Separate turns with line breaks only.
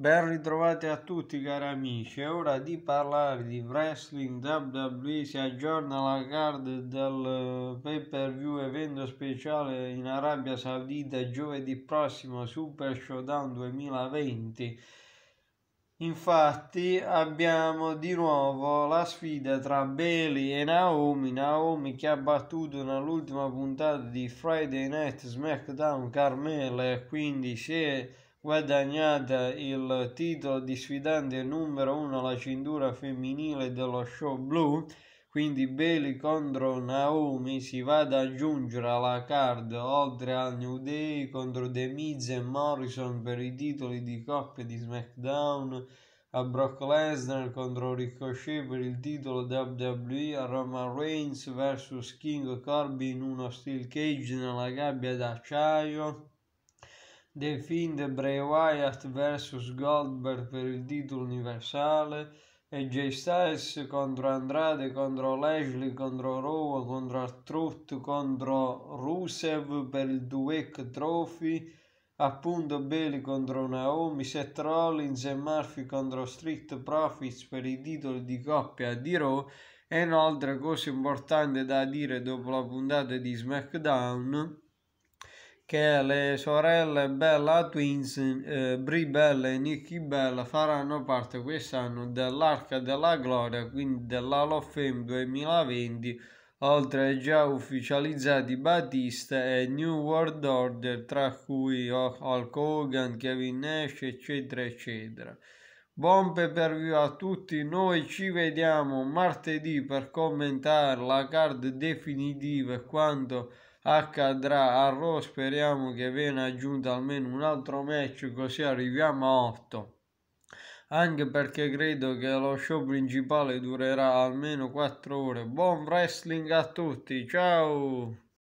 Ben ritrovati a tutti cari amici, è ora di parlare di Wrestling WWE, si aggiorna la card del eh, pay per view evento speciale in Arabia Saudita giovedì prossimo Super Showdown 2020. Infatti abbiamo di nuovo la sfida tra Bailey e Naomi, Naomi che ha battuto nell'ultima puntata di Friday Night SmackDown Carmela quindi si è guadagnata il titolo di sfidante numero uno alla cintura femminile dello show blu, quindi Bailey contro Naomi si va ad aggiungere alla card oltre al New Day contro The Miz e Morrison per i titoli di coppia di SmackDown a Brock Lesnar contro Ricochet per il titolo WWE a Roman Reigns vs King Corby in uno steel cage nella gabbia d'acciaio dei film di Bray Wyatt vs Goldberg per il titolo universale e J Styles contro Andrade, contro Lashley, contro Rowan, contro Artruth, contro Rusev per il Dueck Trophy, appunto Bailey contro Naomi, Seth Rollins e Murphy contro Street Profits per i titoli di coppia di Raw e inoltre cose importanti da dire dopo la puntata di SmackDown che le sorelle Bella Twins, eh, Brie Bell e Nikki Bella faranno parte quest'anno dell'Arca della Gloria, quindi dell'Hall of Fame 2020, oltre ai già ufficializzati Batista e New World Order, tra cui Hulk Hogan, Kevin Nash, eccetera, eccetera. Buon pay a tutti, noi ci vediamo martedì per commentare la card definitiva e quanto accadrà a Raw speriamo che venga aggiunto almeno un altro match così arriviamo a 8 anche perché credo che lo show principale durerà almeno 4 ore buon wrestling a tutti ciao